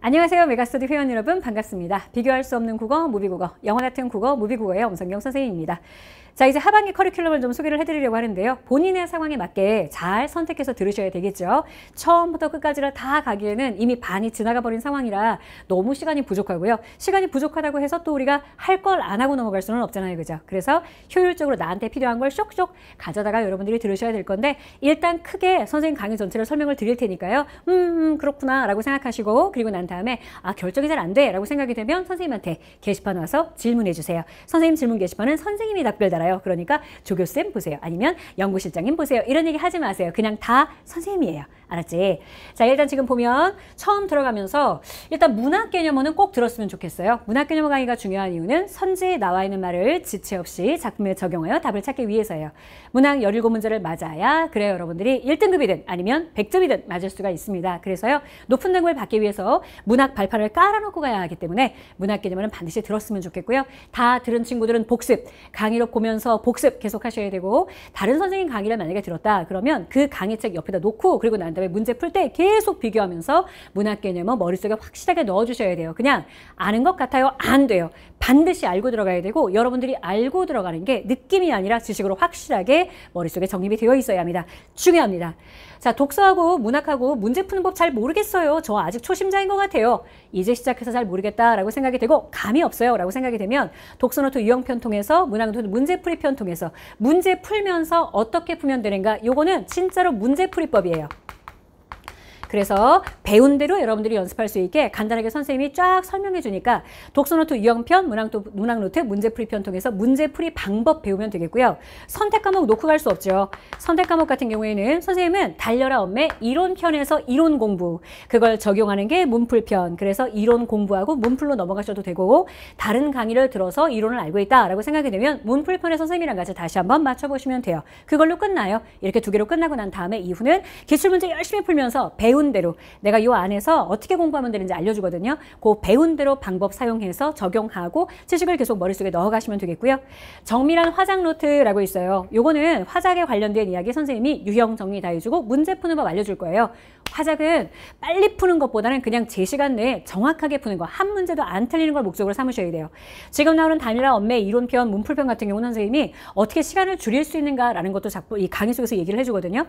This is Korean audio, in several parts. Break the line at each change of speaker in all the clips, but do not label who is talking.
안녕하세요 메가스터디 회원 여러분 반갑습니다. 비교할 수 없는 국어, 무비국어, 영어 같은 국어, 무비국어의 엄성경 선생님입니다. 자 이제 하반기 커리큘럼을 좀 소개를 해드리려고 하는데요. 본인의 상황에 맞게 잘 선택해서 들으셔야 되겠죠. 처음부터 끝까지를 다 가기에는 이미 반이 지나가 버린 상황이라 너무 시간이 부족하고요. 시간이 부족하다고 해서 또 우리가 할 걸 안 하고 넘어갈 수는 없잖아요. 그죠? 그래서 효율적으로 나한테 필요한 걸 쇽쇽 가져다가 여러분들이 들으셔야 될 건데 일단 크게 선생님 강의 전체를 설명을 드릴 테니까요. 음, 음 그렇구나 라고 생각하시고 그리고 난 다음에 아 결정이 잘 안 돼라고 생각이 되면 선생님한테 게시판 와서 질문해 주세요. 선생님 질문 게시판은 선생님이 답글 달아요. 그러니까 조교쌤 보세요. 아니면 연구실장님 보세요. 이런 얘기 하지 마세요. 그냥 다 선생님이에요. 알았지? 자 일단 지금 보면 처음 들어가면서 일단 문학 개념어는 꼭 들었으면 좋겠어요. 문학 개념어 강의가 중요한 이유는 선지에 나와 있는 말을 지체 없이 작품에 적용하여 답을 찾기 위해서예요. 문학 열일곱 문제를 맞아야 그래 요 여러분들이 일등급이든 아니면 백점이든 맞을 수가 있습니다. 그래서요 높은 등급을 받기 위해서 문학 발판을 깔아놓고 가야 하기 때문에 문학 개념은 반드시 들었으면 좋겠고요. 다 들은 친구들은 복습, 강의로 보면서 복습 계속 하셔야 되고 다른 선생님 강의를 만약에 들었다 그러면 그 강의책 옆에다 놓고 그리고 난 다음에 문제 풀 때 계속 비교하면서 문학 개념은 머릿속에 확실하게 넣어주셔야 돼요. 그냥 아는 것 같아요? 안 돼요. 반드시 알고 들어가야 되고 여러분들이 알고 들어가는 게 느낌이 아니라 지식으로 확실하게 머릿속에 정립이 되어 있어야 합니다. 중요합니다. 자, 독서하고 문학하고 문제 푸는 법 잘 모르겠어요. 저 아직 초심자인 것 같아요. 이제 시작해서 잘 모르겠다라고 생각이 되고 감이 없어요라고 생각이 되면 독서노트 유형편 통해서 문학노트 문제풀이 편 통해서 문제 풀면서 어떻게 풀면 되는가 요거는 진짜로 문제풀이법이에요. 그래서 배운 대로 여러분들이 연습할 수 있게 간단하게 선생님이 쫙 설명해 주니까 독서노트 유형편, 문항도, 문항노트, 문제풀이편 통해서 문제풀이 방법 배우면 되겠고요. 선택 과목 놓고 갈 수 없죠. 선택 과목 같은 경우에는 선생님은 달려라 엄매 이론편에서 이론 공부 그걸 적용하는 게 문풀편 그래서 이론 공부하고 문풀로 넘어가셔도 되고 다른 강의를 들어서 이론을 알고 있다라고 생각이 되면 문풀편의 선생님이랑 같이 다시 한번 맞춰보시면 돼요. 그걸로 끝나요. 이렇게 두 개로 끝나고 난 다음에 이후는 기출문제 열심히 풀면서 배우 배운 대로 내가 요 안에서 어떻게 공부하면 되는지 알려주거든요. 그 배운 대로 방법 사용해서 적용하고 지식을 계속 머릿속에 넣어가시면 되겠고요. 정밀한 화장 노트라고 있어요. 요거는 화작에 관련된 이야기 선생님이 유형 정리 다 해주고 문제 푸는 법 알려줄 거예요. 화작은 빨리 푸는 것보다는 그냥 제 시간 내에 정확하게 푸는 거, 한 문제도 안 틀리는 걸 목적으로 삼으셔야 돼요. 지금 나오는 단일화 엄매 이론 표현 문풀편 같은 경우는 선생님이 어떻게 시간을 줄일 수 있는가라는 것도 자꾸 이 강의 속에서 얘기를 해주거든요.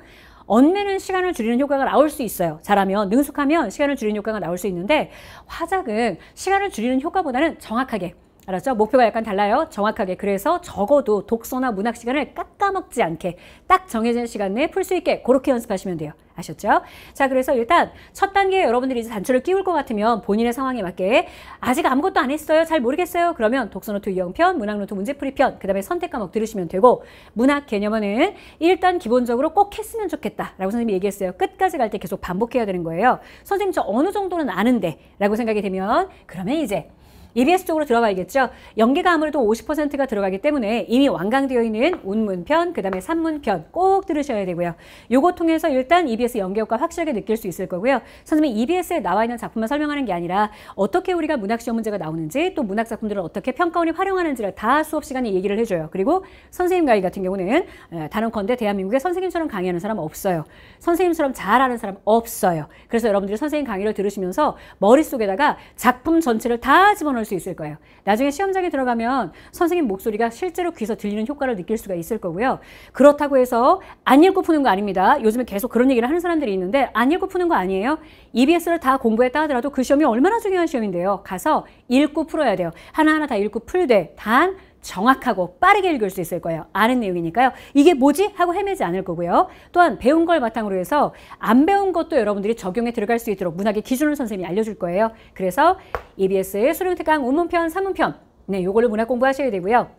언매는 시간을 줄이는 효과가 나올 수 있어요. 있어 잘하면 능숙하면 시간을 줄이는 효과가 나올 수 있는데 화작은 시간을 줄이는 효과보다는 정확하게 알았죠? 목표가 약간 달라요. 정확하게. 그래서 적어도 독서나 문학 시간을 깎아먹지 않게 딱 정해진 시간 내에 풀 수 있게 그렇게 연습하시면 돼요. 아셨죠? 자, 그래서 일단 첫 단계에 여러분들이 이제 단추를 끼울 것 같으면 본인의 상황에 맞게 아직 아무것도 안 했어요. 잘 모르겠어요. 그러면 독서노트 유형편, 문학노트 문제풀이편, 그 다음에 선택 과목 들으시면 되고 문학 개념은 일단 기본적으로 꼭 했으면 좋겠다 라고 선생님이 얘기했어요. 끝까지 갈 때 계속 반복해야 되는 거예요. 선생님 저 어느 정도는 아는데 라고 생각이 되면 그러면 이제 EBS 쪽으로 들어가야겠죠. 연계가 아무래도 50%가 들어가기 때문에 이미 완강되어 있는 운문편, 그 다음에 산문편 꼭 들으셔야 되고요. 요거 통해서 일단 EBS 연계 효과 확실하게 느낄 수 있을 거고요. 선생님 EBS에 나와 있는 작품만 설명하는 게 아니라 어떻게 우리가 문학 시험 문제가 나오는지 또 문학 작품들을 어떻게 평가원이 활용하는지를 다 수업 시간에 얘기를 해줘요. 그리고 선생님 강의 같은 경우는 다른 건데 대한민국에 선생님처럼 강의하는 사람 없어요. 선생님처럼 잘하는 사람 없어요. 그래서 여러분들이 선생님 강의를 들으시면서 머릿속에다가 작품 전체를 다 집어넣어 집어넣을 수 있을 거예요. 나중에 시험장에 들어가면 선생님 목소리가 실제로 귀에서 들리는 효과를 느낄 수가 있을 거고요. 그렇다고 해서 안 읽고 푸는 거 아닙니다. 요즘에 계속 그런 얘기를 하는 사람들이 있는데 안 읽고 푸는 거 아니에요. EBS를 다 공부했다 하더라도 그 시험이 얼마나 중요한 시험인데요. 가서 읽고 풀어야 돼요. 하나하나 다 읽고 풀되 단 정확하고 빠르게 읽을 수 있을 거예요. 아는 내용이니까요. 이게 뭐지? 하고 헤매지 않을 거고요. 또한 배운 걸 바탕으로 해서 안 배운 것도 여러분들이 적용에 들어갈 수 있도록 문학의 기준을 선생님이 알려줄 거예요. 그래서 EBS 수능 특강 5문편, 3문편 네, 요걸로 문학 공부하셔야 되고요.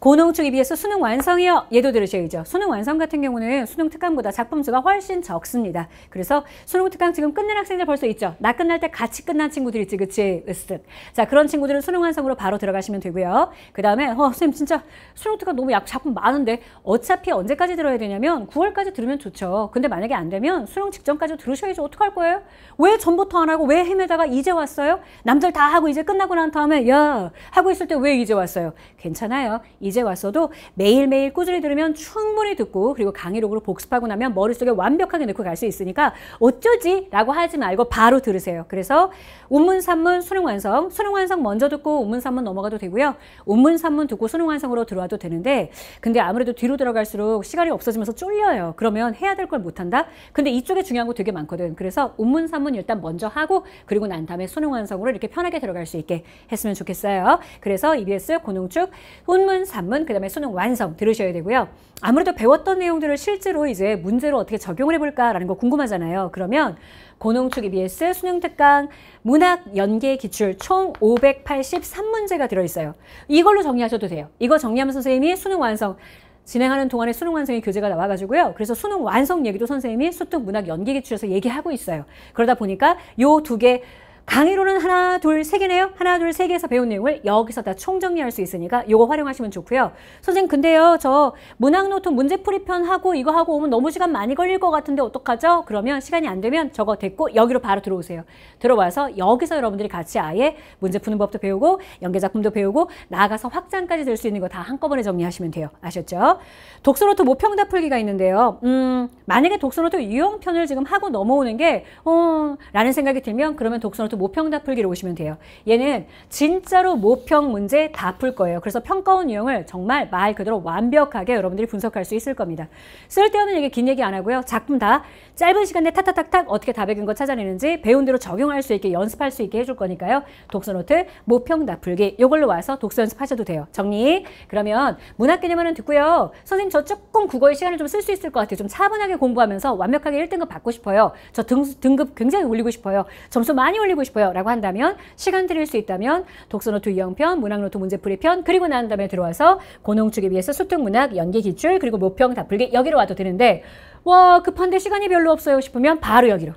고농축에 비해서 수능 완성이요. 얘도 들으셔야죠. 수능 완성 같은 경우는 수능 특강보다 작품수가 훨씬 적습니다. 그래서 수능 특강 지금 끝낸 학생들 벌써 있죠. 나 끝날 때 같이 끝난 친구들 있지, 그치? 으쓱. 자, 그런 친구들은 수능 완성으로 바로 들어가시면 되고요. 그 다음에, 어, 선생님 진짜 수능 특강 너무 약, 작품 많은데 어차피 언제까지 들어야 되냐면 9월까지 들으면 좋죠. 근데 만약에 안 되면 수능 직전까지 들으셔야지 어떡할 거예요? 왜 전부터 안 하고 왜 헤매다가 이제 왔어요? 남들 다 하고 이제 끝나고 난 다음에 야 하고 있을 때 왜 이제 왔어요? 괜찮아요. 이제 이제 와서도 매일매일 꾸준히 들으면 충분히 듣고 그리고 강의록으로 복습하고 나면 머릿속에 완벽하게 넣고 갈 수 있으니까 어쩌지? 라고 하지 말고 바로 들으세요. 그래서 운문, 산문, 수능 완성. 수능 완성 먼저 듣고 운문, 산문 넘어가도 되고요. 운문, 산문 듣고 수능 완성으로 들어와도 되는데 근데 아무래도 뒤로 들어갈수록 시간이 없어지면서 쫄려요. 그러면 해야 될 걸 못한다? 근데 이쪽에 중요한 거 되게 많거든. 그래서 운문, 산문 일단 먼저 하고 그리고 난 다음에 수능 완성으로 이렇게 편하게 들어갈 수 있게 했으면 좋겠어요. 그래서 EBS 고농축 운문, 산 산문, 그 다음에 수능 완성 들으셔야 되고요. 아무래도 배웠던 내용들을 실제로 이제 문제로 어떻게 적용을 해볼까라는 거 궁금하잖아요. 그러면 고농축 EBS 수능 특강 문학 연계 기출 총 583문제가 들어있어요. 이걸로 정리하셔도 돼요. 이거 정리하면 선생님이 수능 완성 진행하는 동안에 수능 완성의 교재가 나와가지고요. 그래서 수능 완성 얘기도 선생님이 수특 문학 연계 기출에서 얘기하고 있어요. 그러다 보니까 요두개 강의로는 하나, 둘, 세 개네요. 하나, 둘, 세 개에서 배운 내용을 여기서 다 총정리할 수 있으니까 요거 활용하시면 좋고요. 선생님 근데요. 저 문학노트 문제풀이편 하고 이거 하고 오면 너무 시간 많이 걸릴 것 같은데 어떡하죠? 그러면 시간이 안 되면 저거 됐고 여기로 바로 들어오세요. 들어와서 여기서 여러분들이 같이 아예 문제 푸는 법도 배우고 연계작품도 배우고 나가서 확장까지 될 수 있는 거 다 한꺼번에 정리하시면 돼요. 아셨죠? 독서노트 모평답 풀기가 있는데요. 음, 만약에 독서노트 유형편을 지금 하고 넘어오는 게 어, 라는 생각이 들면 그러면 독서노트 모평 다풀기로 오시면 돼요. 얘는 진짜로 모평 문제 다 풀 거예요. 그래서 평가원 유형을 정말 말 그대로 완벽하게 여러분들이 분석할 수 있을 겁니다. 쓸데없는 얘기 긴 얘기 안 하고요. 작품 다 짧은 시간에 타타탁탁 어떻게 답의 거 찾아내는지 배운 대로 적용할 수 있게 연습할 수 있게 해줄 거니까요. 독서노트 모평 다풀기 이걸로 와서 독서 연습하셔도 돼요. 정리 그러면 문학 개념은 듣고요. 선생님 저 조금 국어의 시간을 좀 쓸 수 있을 것 같아요. 좀 차분하게 공부하면서 완벽하게 1등급 받고 싶어요. 저 등, 등급 굉장히 올리고 싶어요. 점수 많이 올리고 만들고 싶어요 라고 한다면 시간 드릴 수 있다면 독서노트 유형편, 문학노트 문제풀이편 그리고 난 다음에 들어와서 고농축에 비해서 소통문학, 연계기출 그리고 모평, 다풀기 여기로 와도 되는데 와 급한데 시간이 별로 없어요 싶으면 바로 여기로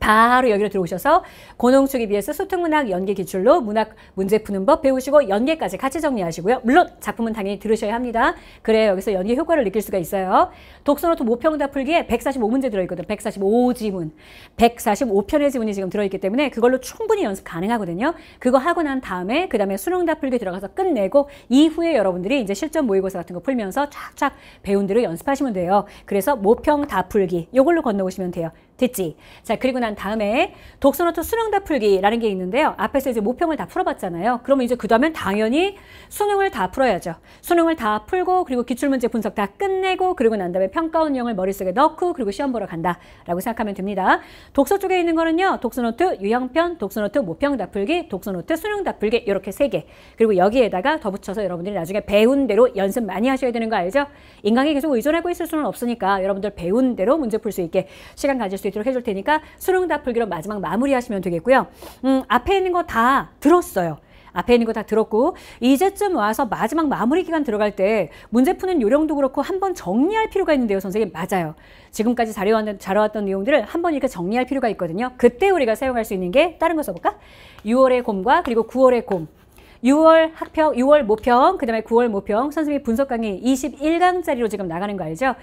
바로 여기로 들어오셔서 고농축에 비해서 소통문학 연계 기출로 문학 문제 푸는 법 배우시고 연계까지 같이 정리하시고요. 물론 작품은 당연히 들으셔야 합니다. 그래야 여기서 연계 효과를 느낄 수가 있어요. 독서노트 모평다 풀기에 145문제 들어있거든. 145지문. 145편의 지문이 지금 들어있기 때문에 그걸로 충분히 연습 가능하거든요. 그거 하고 난 다음에 그 다음에 수능다 풀기 들어가서 끝내고 이후에 여러분들이 이제 실전 모의고사 같은 거 풀면서 쫙쫙 배운 대로 연습하시면 돼요. 그래서 모평 다 풀기 요걸로 건너오시면 돼요. 됐지? 자, 그리고 난 다음에 독서노트 수능다 풀기라는 게 있는데요. 앞에서 이제 모평을 다 풀어봤잖아요. 그러면 이제 그 다음엔 당연히 수능을 다 풀어야죠. 수능을 다 풀고 그리고 기출문제 분석 다 끝내고 그리고 난 다음에 평가 운영을 머릿속에 넣고 그리고 시험 보러 간다라고 생각하면 됩니다. 독서 쪽에 있는 거는요. 독서노트 유형편, 독서노트 모평 다풀기 독서노트 수능 다풀기 이렇게 세 개. 그리고 여기에다가 더 붙여서 여러분들이 나중에 배운 대로 연습 많이 하셔야 되는 거 알죠? 인간에 계속 의존하고 있을 수는 없으니까 여러분들 배운 대로 문제 풀 수 있게 시간 가질 수 있도록 해줄 테니까 수능 다 풀기로 마지막 마무리하시면 되겠고요. 음, 앞에 있는 거 다 들었어요. 앞에 있는 거 다 들었고 이제쯤 와서 마지막 마무리 기간 들어갈 때 문제 푸는 요령도 그렇고 한번 정리할 필요가 있는데요 선생님 맞아요 지금까지 잘해왔던, 잘해왔던 내용들을 한번 이렇게 정리할 필요가 있거든요 그때 우리가 사용할 수 있는 게 다른 거 써볼까 6월의 곰과 그리고 9월의 곰 6월 학평, 6월 모평, 그 다음에 9월 모평, 선생님이 분석 강의 21강짜리로 지금 나가는 거 알죠?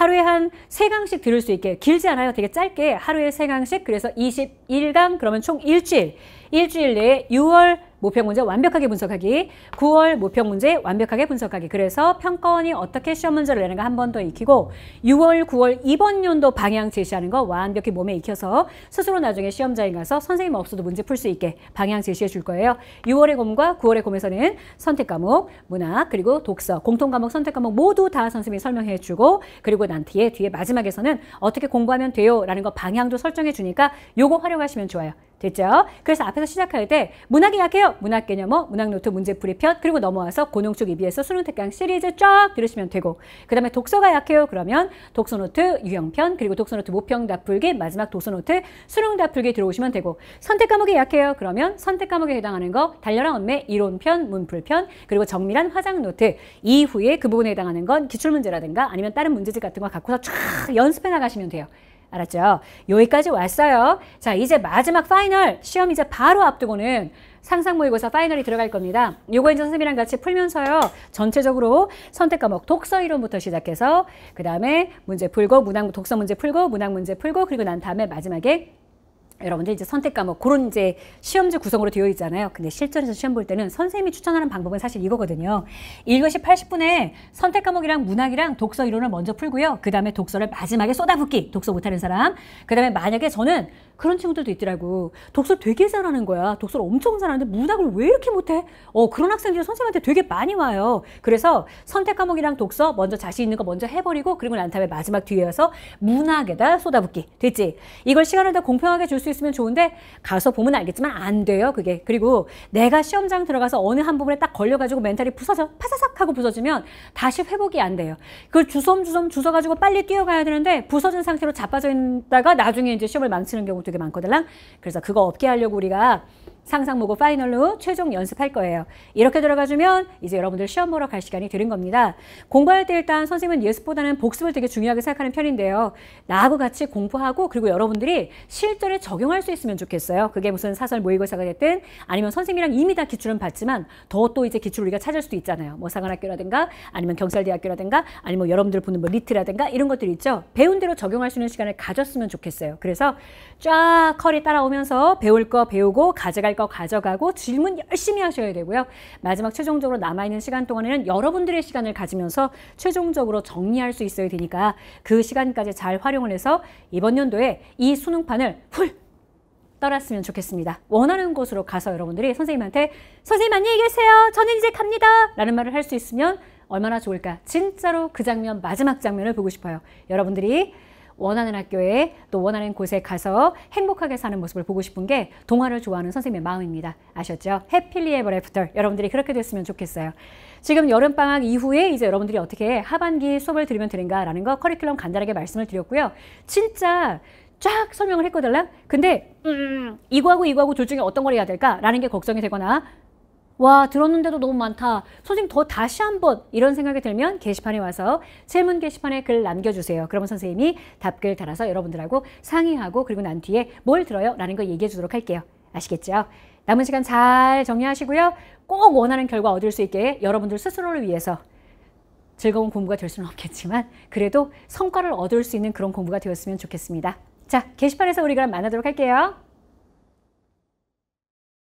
하루에 한 세강씩 들을 수 있게 길지 않아요. 되게 짧게 하루에 세강씩 그래서 21강 그러면 총 일주일 일주일 내에 6월 모평 문제 완벽하게 분석하기, 9월 모평 문제 완벽하게 분석하기. 그래서 평가원이 어떻게 시험 문제를 내는가 한 번 더 익히고 6월, 9월 이번 연도 방향 제시하는 거 완벽히 몸에 익혀서 스스로 나중에 시험장에 가서 선생님 없어도 문제 풀 수 있게 방향 제시해 줄 거예요. 6월의 곰과 9월의 곰에서는 선택 과목, 문학, 그리고 독서, 공통 과목, 선택 과목 모두 다 선생님이 설명해 주고 그리고 난 뒤에 뒤에 마지막에서는 어떻게 공부하면 돼요라는 거 방향도 설정해 주니까 요거 활용하시면 좋아요. 됐죠? 그래서 앞에서 시작할 때 문학이 약해요. 문학 개념어, 문학 노트 문제 풀이편 그리고 넘어와서 고농축 EBS 수능 특강 시리즈 쫙 들으시면 되고 그 다음에 독서가 약해요. 그러면 독서노트 유형편 그리고 독서노트 모평 답풀기 마지막 독서노트 수능 답풀기 들어오시면 되고 선택 과목이 약해요. 그러면 선택 과목에 해당하는 거 달려라 언매 이론편, 문풀편 그리고 정밀한 화장 노트 이후에 그 부분에 해당하는 건 기출문제라든가 아니면 다른 문제집 같은 거 갖고서 쫙 연습해 나가시면 돼요. 알았죠? 여기까지 왔어요. 자, 이제 마지막 파이널 시험 이제 바로 앞두고는 상상 모의고사 파이널이 들어갈 겁니다. 요거 이제 선생님이랑 같이 풀면서요. 전체적으로 선택 과목 독서 이론부터 시작해서 그 다음에 문제 풀고 문항 독서 문제 풀고 문학 문제 풀고 그리고 난 다음에 마지막에 여러분들 이제 선택 과목 뭐 그런 이제 시험지 구성으로 되어 있잖아요. 근데 실전에서 시험 볼 때는 선생님이 추천하는 방법은 사실 이거거든요. 1교시 80분에 선택 과목이랑 문학이랑 독서 이론을 먼저 풀고요. 그 다음에 독서를 마지막에 쏟아붓기. 독서 못하는 사람. 그 다음에 만약에 저는 그런 친구들도 있더라고. 독서 되게 잘하는 거야. 독서를 엄청 잘하는데 문학을 왜 이렇게 못해? 어, 그런 학생들이 선생님한테 되게 많이 와요. 그래서 선택 과목이랑 독서 먼저 자신 있는 거 먼저 해버리고 그리고 난 다음에 마지막 뒤에 와서 문학에다 쏟아붓기. 됐지? 이걸 시간을 더 공평하게 줄 수 있으면 좋은데 가서 보면 알겠지만 안 돼요. 그게. 그리고 내가 시험장 들어가서 어느 한 부분에 딱 걸려가지고 멘탈이 부서져 파사삭 하고 부서지면 다시 회복이 안 돼요. 그걸 주섬주섬 주워가지고 빨리 뛰어가야 되는데 부서진 상태로 자빠져 있다가 나중에 이제 시험을 망치는 경우도 되게 많거든. 그래서 그거 없게 하려고 우리가 상상모고 파이널로 최종 연습할 거예요. 이렇게 들어가주면 이제 여러분들 시험 보러 갈 시간이 되는 겁니다. 공부할 때 일단 선생님은 예습보다는 복습을 되게 중요하게 생각하는 편인데요. 나하고 같이 공부하고 그리고 여러분들이 실전에 적용할 수 있으면 좋겠어요. 그게 무슨 사설 모의고사가 됐든 아니면 선생님이랑 이미 다 기출은 봤지만 더 또 이제 기출 우리가 찾을 수도 있잖아요. 뭐 상한학교라든가 아니면 경찰대학교라든가 아니면 여러분들 보는 뭐 리트라든가 이런 것들 있죠. 배운 대로 적용할 수 있는 시간을 가졌으면 좋겠어요. 그래서 쫙 컬이 따라오면서 배울 거 배우고 가져갈 가져거 가져가고 질문 열심히 하셔야 되고요. 마지막 최종적으로 남아있는 시간 동안에는 여러분들의 시간을 가지면서 최종적으로 정리할 수 있어야 되니까 그 시간까지 잘 활용을 해서 이번 연도에 이 수능판을 훌 떨었으면 좋겠습니다. 원하는 곳으로 가서 여러분들이 선생님한테 선생님 안녕히 계세요. 저는 이제 갑니다. 라는 말을 할 수 있으면 얼마나 좋을까. 진짜로 그 장면 마지막 장면을 보고 싶어요. 여러분들이 원하는 학교에 또 원하는 곳에 가서 행복하게 사는 모습을 보고 싶은 게 동화를 좋아하는 선생님의 마음입니다. 아셨죠? 해피리 에버 애프터 여러분들이 그렇게 됐으면 좋겠어요. 지금 여름방학 이후에 이제 여러분들이 어떻게 하반기 수업을 들으면 되는가라는 거 커리큘럼 간단하게 말씀을 드렸고요. 진짜 쫙 설명을 했거든요. 근데 음, 음, 음 이거하고 이거하고 둘 중에 어떤 걸 해야 될까라는 게 걱정이 되거나 와 들었는데도 너무 많다. 선생님 더 다시 한번 이런 생각이 들면 게시판에 와서 질문 게시판에 글 남겨주세요. 그러면 선생님이 답글 달아서 여러분들하고 상의하고 그리고 난 뒤에 뭘 들어요? 라는 거 얘기해 주도록 할게요. 아시겠죠? 남은 시간 잘 정리하시고요. 꼭 원하는 결과 얻을 수 있게 여러분들 스스로를 위해서 즐거운 공부가 될 수는 없겠지만 그래도 성과를 얻을 수 있는 그런 공부가 되었으면 좋겠습니다. 자, 게시판에서 우리 그럼 만나도록 할게요.